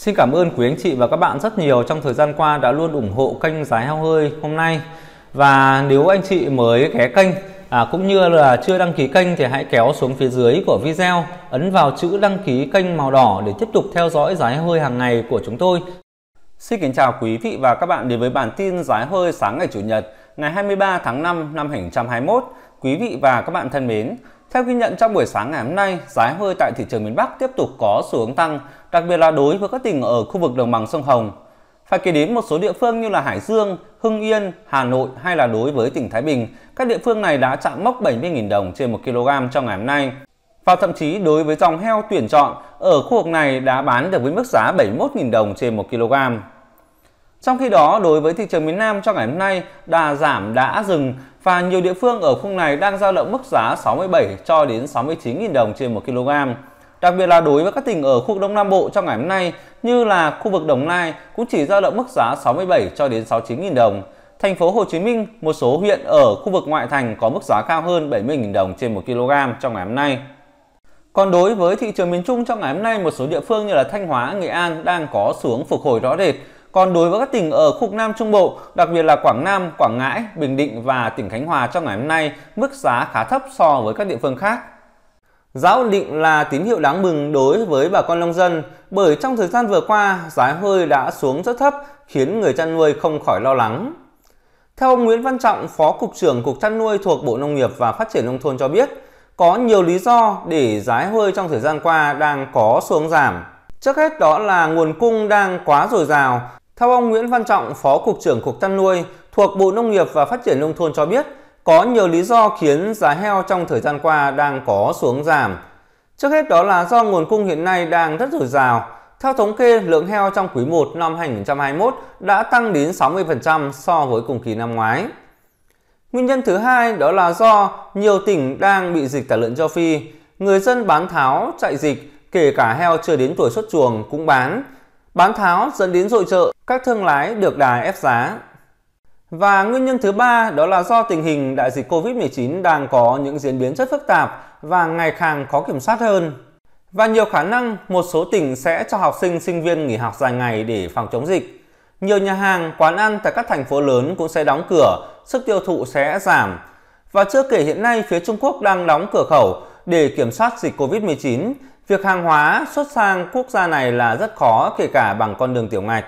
Xin cảm ơn quý anh chị và các bạn rất nhiều trong thời gian qua đã luôn ủng hộ kênh Giá Heo Hơi hôm nay. Và nếu anh chị mới ghé kênh à, cũng như là chưa đăng ký kênh thì hãy kéo xuống phía dưới của video, ấn vào chữ đăng ký kênh màu đỏ để tiếp tục theo dõi Giá Heo Hơi hàng ngày của chúng tôi. Xin kính chào quý vị và các bạn đến với bản tin Giá Hơi sáng ngày Chủ nhật ngày 23 tháng 5 năm 2021. Quý vị và các bạn thân mến, theo ghi nhận trong buổi sáng ngày hôm nay, giá hơi tại thị trường miền Bắc tiếp tục có xu hướng tăng đặc biệt là đối với các tỉnh ở khu vực đồng bằng sông Hồng. Phải kể đến một số địa phương như là Hải Dương, Hưng Yên, Hà Nội hay là đối với tỉnh Thái Bình, các địa phương này đã chạm mốc 70.000 đồng trên 1 kg trong ngày hôm nay. Và thậm chí đối với dòng heo tuyển chọn ở khu vực này đã bán được với mức giá 71.000 đồng trên 1 kg. Trong khi đó, đối với thị trường miền Nam trong ngày hôm nay, đà giảm đã dừng và nhiều địa phương ở khu này đang giao động mức giá 67 cho đến 69.000 đồng trên 1 kg. Đặc biệt là đối với các tỉnh ở khu vực Đông Nam Bộ trong ngày hôm nay như là khu vực Đồng Nai cũng chỉ giao động mức giá 67 cho đến 69.000 đồng. Thành phố Hồ Chí Minh, một số huyện ở khu vực ngoại thành có mức giá cao hơn 70.000 đồng trên 1 kg trong ngày hôm nay. Còn đối với thị trường miền Trung trong ngày hôm nay, một số địa phương như là Thanh Hóa, Nghệ An đang có xuống phục hồi rõ rệt. Còn đối với các tỉnh ở khu vực Nam Trung Bộ, đặc biệt là Quảng Nam, Quảng Ngãi, Bình Định và tỉnh Khánh Hòa trong ngày hôm nay, mức giá khá thấp so với các địa phương khác. Giá ổn định là tín hiệu đáng mừng đối với bà con nông dân bởi trong thời gian vừa qua giá hơi đã xuống rất thấp khiến người chăn nuôi không khỏi lo lắng. Theo ông Nguyễn Văn Trọng, Phó Cục trưởng Cục chăn nuôi thuộc Bộ Nông nghiệp và Phát triển Nông thôn cho biết, có nhiều lý do để giá hơi trong thời gian qua đang có xuống giảm. Trước hết đó là nguồn cung đang quá dồi dào. Theo ông Nguyễn Văn Trọng, Phó Cục trưởng Cục chăn nuôi thuộc Bộ Nông nghiệp và Phát triển Nông thôn cho biết, có nhiều lý do khiến giá heo trong thời gian qua đang có xuống giảm. Trước hết đó là do nguồn cung hiện nay đang rất dồi dào. Theo thống kê, lượng heo trong quý 1 năm 2021 đã tăng đến 60% so với cùng kỳ năm ngoái. Nguyên nhân thứ hai đó là do nhiều tỉnh đang bị dịch tả lợn châu Phi, người dân bán tháo chạy dịch, kể cả heo chưa đến tuổi xuất chuồng cũng bán. Bán tháo dẫn đến dội chợ, các thương lái được đà ép giá. Và nguyên nhân thứ ba đó là do tình hình đại dịch COVID-19 đang có những diễn biến rất phức tạp và ngày càng khó kiểm soát hơn. Và nhiều khả năng một số tỉnh sẽ cho học sinh sinh viên nghỉ học dài ngày để phòng chống dịch. Nhiều nhà hàng, quán ăn tại các thành phố lớn cũng sẽ đóng cửa, sức tiêu thụ sẽ giảm. Và chưa kể hiện nay phía Trung Quốc đang đóng cửa khẩu để kiểm soát dịch COVID-19, việc hàng hóa xuất sang quốc gia này là rất khó kể cả bằng con đường tiểu ngạch.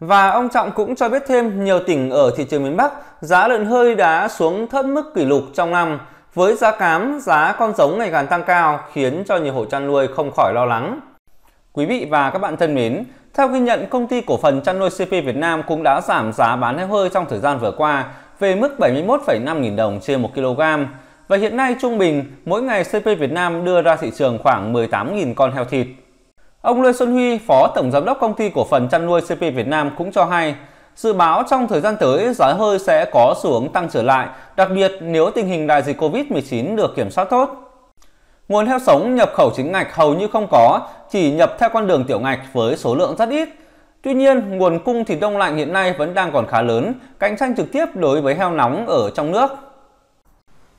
Và ông Trọng cũng cho biết thêm nhiều tỉnh ở thị trường miền Bắc giá lợn hơi đã xuống thấp mức kỷ lục trong năm. Với giá cám, giá con giống ngày càng tăng cao khiến cho nhiều hộ chăn nuôi không khỏi lo lắng. Quý vị và các bạn thân mến, theo ghi nhận, công ty cổ phần chăn nuôi CP Việt Nam cũng đã giảm giá bán heo hơi trong thời gian vừa qua về mức 71,5 nghìn đồng trên 1 kg. Và hiện nay trung bình, mỗi ngày CP Việt Nam đưa ra thị trường khoảng 18.000 con heo thịt. Ông Lê Xuân Huy, Phó Tổng Giám đốc Công ty Cổ phần Chăn nuôi CP Việt Nam cũng cho hay, dự báo trong thời gian tới giá hơi sẽ có xu hướng tăng trở lại, đặc biệt nếu tình hình đại dịch Covid-19 được kiểm soát tốt. Nguồn heo sống nhập khẩu chính ngạch hầu như không có, chỉ nhập theo con đường tiểu ngạch với số lượng rất ít. Tuy nhiên, nguồn cung thịt đông lạnh hiện nay vẫn đang còn khá lớn, cạnh tranh trực tiếp đối với heo nóng ở trong nước.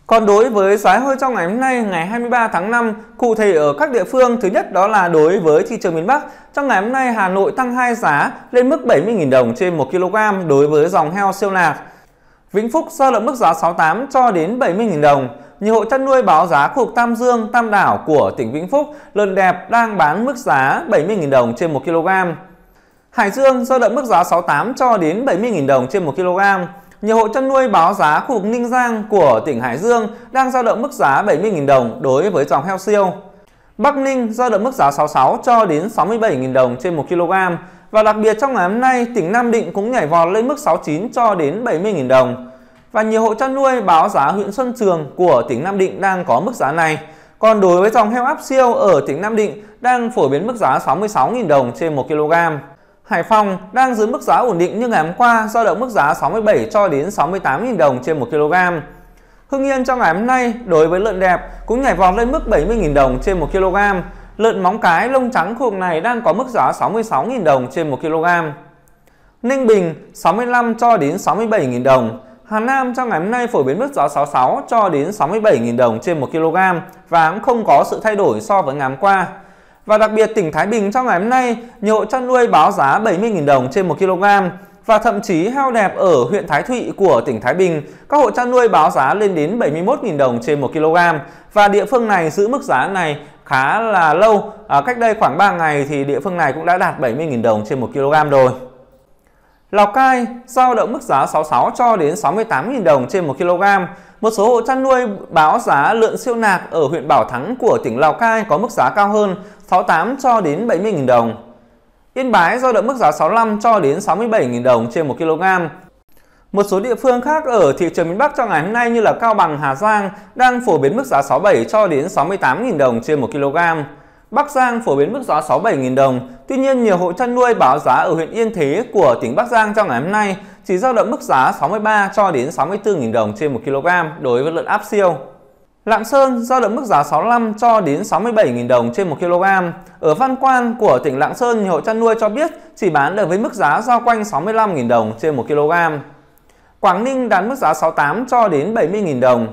Còn đối với giá hơi trong ngày hôm nay ngày 23 tháng 5, cụ thể ở các địa phương thứ nhất đó là đối với thị trường miền Bắc. Trong ngày hôm nay Hà Nội tăng 2 giá lên mức 70.000 đồng trên 1 kg đối với dòng heo siêu nạc Vĩnh Phúc giao động mức giá 68 cho đến 70.000 đồng. Nhiều hộ chăn nuôi báo giá khu vực Tam Dương, Tam Đảo của tỉnh Vĩnh Phúc lợn đẹp đang bán mức giá 70.000 đồng trên 1 kg. Hải Dương giao động mức giá 68 cho đến 70.000 đồng trên 1 kg nhiều hộ chăn nuôi báo giá khu vực Ninh Giang của tỉnh Hải Dương đang giao động mức giá 70.000 đồng đối với dòng heo siêu. Bắc Ninh giao động mức giá 66 cho đến 67.000 đồng trên 1 kg và đặc biệt trong ngày hôm nay tỉnh Nam Định cũng nhảy vọt lên mức 69 cho đến 70.000 đồng. Và nhiều hộ chăn nuôi báo giá huyện Xuân Trường của tỉnh Nam Định đang có mức giá này. Còn đối với dòng heo áp siêu ở tỉnh Nam Định đang phổ biến mức giá 66.000 đồng trên 1 kg. Hải Phòng đang giữ mức giá ổn định như ngày hôm qua, giao động mức giá 67 cho đến 68.000 đồng trên 1 kg. Hưng Yên trong ngày hôm nay đối với lợn đẹp cũng nhảy vọt lên mức 70.000 đồng trên 1 kg. Lợn móng cái lông trắng khu vực này đang có mức giá 66.000 đồng trên 1 kg. Ninh Bình 65 cho đến 67.000 đồng. Hà Nam trong ngày hôm nay phổ biến mức giá 66 cho đến 67.000 đồng trên 1 kg và cũng không có sự thay đổi so với ngày hôm qua. Và đặc biệt tỉnh Thái Bình trong ngày hôm nay, nhiều hộ chăn nuôi báo giá 70.000 đồng trên 1 kg và thậm chí heo đẹp ở huyện Thái Thụy của tỉnh Thái Bình, các hộ chăn nuôi báo giá lên đến 71.000 đồng trên 1 kg và địa phương này giữ mức giá này khá là lâu. À, cách đây khoảng 3 ngày thì địa phương này cũng đã đạt 70.000 đồng trên 1 kg rồi. Lào Cai giao động mức giá 66 cho đến 68.000 đồng trên 1 kg một số hộ chăn nuôi báo giá lợn siêu nạc ở huyện Bảo Thắng của tỉnh Lào Cai có mức giá cao hơn 68 cho đến 70.000 đồng. Yên Bái giao động mức giá 65 cho đến 67.000 đồng trên 1 kg. Một số địa phương khác ở thị trường miền Bắc trong ngày hôm nay như là Cao Bằng, Hà Giang đang phổ biến mức giá 67 cho đến 68.000 đồng trên 1 kg. Bắc Giang phổ biến mức giá 67.000 đồng. Tuy nhiên, nhiều hộ chăn nuôi báo giá ở huyện Yên Thế của tỉnh Bắc Giang trong ngày hôm nay chỉ giao động mức giá 63 cho đến 64.000 đồng trên 1 kg đối với lợn áp siêu. Lạng Sơn giao động mức giá 65 cho đến 67.000 đồng trên 1 kg. Ở Văn Quan của tỉnh Lạng Sơn, nhiều hộ chăn nuôi cho biết chỉ bán được với mức giá giao quanh 65.000 đồng trên 1 kg. Quảng Ninh đạt mức giá 68 cho đến 70.000 đồng.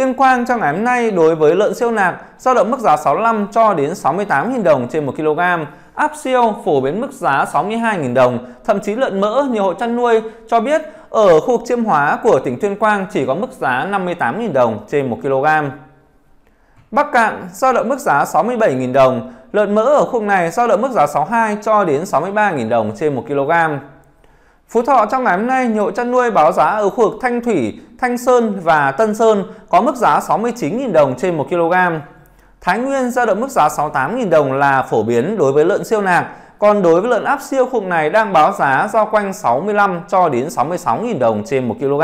Tuyên Quang trong ngày hôm nay đối với lợn siêu nạc dao động mức giá 65 cho đến 68.000 đồng trên 1 kg, áp siêu phổ biến mức giá 62.000 đồng, thậm chí lợn mỡ nhiều hộ chăn nuôi cho biết ở khu vực chiêm hóa của tỉnh Tuyên Quang chỉ có mức giá 58.000 đồng trên 1 kg. Bắc Cạn dao động mức giá 67.000 đồng, lợn mỡ ở khu vực này dao động mức giá 62 cho đến 63.000 đồng trên 1 kg. Phú Thọ trong ngày hôm nay, nhiều chăn nuôi báo giá ở khu vực Thanh Thủy Thanh Sơn và Tân Sơn có mức giá 69.000 đồng trên 1 kg. Thái Nguyên giao động mức giá 68.000 đồng là phổ biến đối với lợn siêu nạc, còn đối với lợn áp siêu khung này đang báo giá giao quanh 65 cho đến 66.000 đồng trên 1 kg.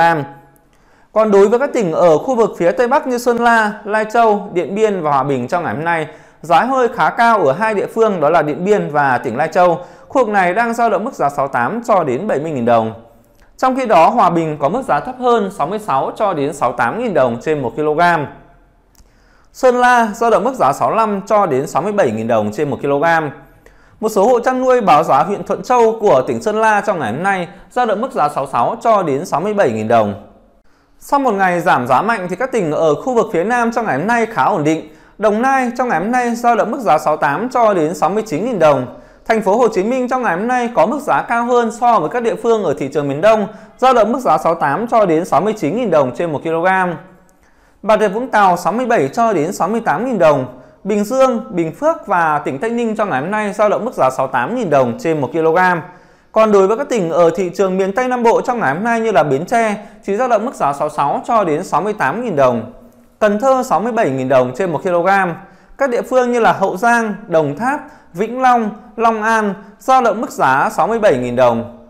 Còn đối với các tỉnh ở khu vực phía Tây Bắc như Sơn La, Lai Châu, Điện Biên và Hòa Bình trong ngày hôm nay, giá hơi khá cao ở hai địa phương đó là Điện Biên và tỉnh Lai Châu. Khu vực này đang giao động mức giá 68 cho đến 70.000 đồng. Trong khi đó Hòa Bình có mức giá thấp hơn 66 cho đến 68.000 đồng trên 1 kg. Sơn La giao động mức giá 65 cho đến 67.000 đồng trên 1 kg. Một số hộ chăn nuôi báo giá huyện Thuận Châu của tỉnh Sơn La trong ngày hôm nay giao động mức giá 66 cho đến 67.000 đồng. Sau một ngày giảm giá mạnh thì các tỉnh ở khu vực phía Nam trong ngày hôm nay khá ổn định. Đồng Nai trong ngày hôm nay giao động mức giá 68 cho đến 69.000 đồng. Thành phố Hồ Chí Minh trong ngày hôm nay có mức giá cao hơn so với các địa phương ở thị trường miền Đông, giao động mức giá 68 cho đến 69.000 đồng trên 1 kg. Bà Rịa Vũng Tàu 67 cho đến 68.000 đồng, Bình Dương, Bình Phước và tỉnh Tây Ninh trong ngày hôm nay giao động mức giá 68.000 đồng trên 1 kg. Còn đối với các tỉnh ở thị trường miền Tây Nam Bộ trong ngày hôm nay như là Bến Tre chỉ giao động mức giá 66 cho đến 68.000 đồng. Cần Thơ 67.000 đồng trên 1 kg. Các địa phương như là Hậu Giang, Đồng Tháp Vĩnh Long, Long An giao động mức giá 67.000 đồng.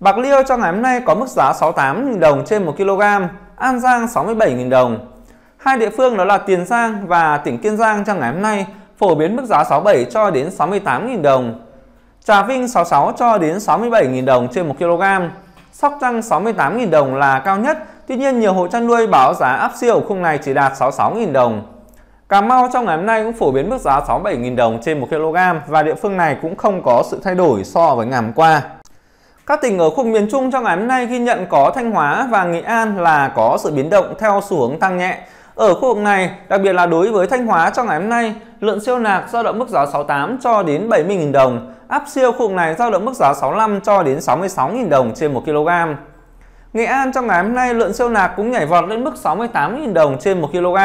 Bạc liêu cho ngày hôm nay có mức giá 68.000 đồng trên 1 kg, An Giang 67.000 đồng. Hai địa phương đó là Tiền Giang và tỉnh Kiên Giang trong ngày hôm nay phổ biến mức giá 67 cho đến 68.000 đồng. Trà Vinh 66 cho đến 67.000 đồng trên 1 kg. Sóc Trăng 68.000 đồng là cao nhất, tuy nhiên nhiều hộ chăn nuôi báo giá áp siêu khung này chỉ đạt 66.000 đồng. Cà Mau trong ngày hôm nay cũng phổ biến mức giá 67.000 đồng trên 1 kg và địa phương này cũng không có sự thay đổi so với ngày hôm qua. Các tỉnh ở khu miền Trung trong ngày hôm nay ghi nhận có Thanh Hóa và Nghệ An là có sự biến động theo xu hướng tăng nhẹ. Ở khu vực này, đặc biệt là đối với Thanh Hóa trong ngày hôm nay, lượng siêu nạc giao động mức giá 68 cho đến 70.000 đồng, áp siêu khu vực này giao động mức giá 65 cho đến 66.000 đồng trên 1 kg. Nghệ An trong ngày hôm nay lượng siêu nạc cũng nhảy vọt lên mức 68.000 đồng trên 1 kg.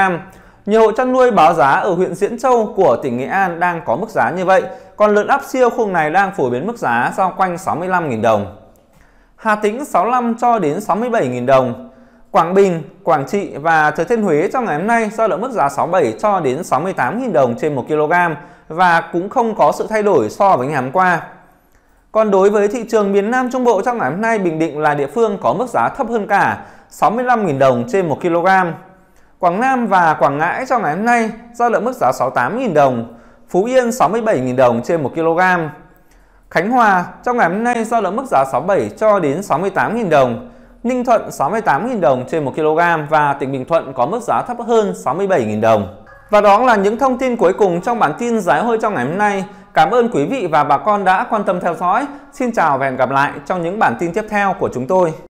Nhiều hộ chăn nuôi báo giá ở huyện Diễn Châu của tỉnh Nghệ An đang có mức giá như vậy, còn lợn áp siêu khung này đang phổ biến mức giá giao quanh 65.000 đồng. Hà Tĩnh 65 cho đến 67.000 đồng. Quảng Bình, Quảng Trị và Thừa Thiên Huế trong ngày hôm nay giao động mức giá 67 cho đến 68.000 đồng trên 1 kg và cũng không có sự thay đổi so với ngày hôm qua. Còn đối với thị trường miền Nam Trung Bộ trong ngày hôm nay, Bình Định là địa phương có mức giá thấp hơn cả 65.000 đồng trên 1 kg. Quảng Nam và Quảng Ngãi trong ngày hôm nay giao lượng mức giá 68.000 đồng, Phú Yên 67.000 đồng trên 1 kg. Khánh Hòa trong ngày hôm nay giao lượng mức giá 67 cho đến 68.000 đồng, Ninh Thuận 68.000 đồng trên 1 kg và tỉnh Bình Thuận có mức giá thấp hơn 67.000 đồng. Và đó là những thông tin cuối cùng trong bản tin giá hơi trong ngày hôm nay. Cảm ơn quý vị và bà con đã quan tâm theo dõi. Xin chào và hẹn gặp lại trong những bản tin tiếp theo của chúng tôi.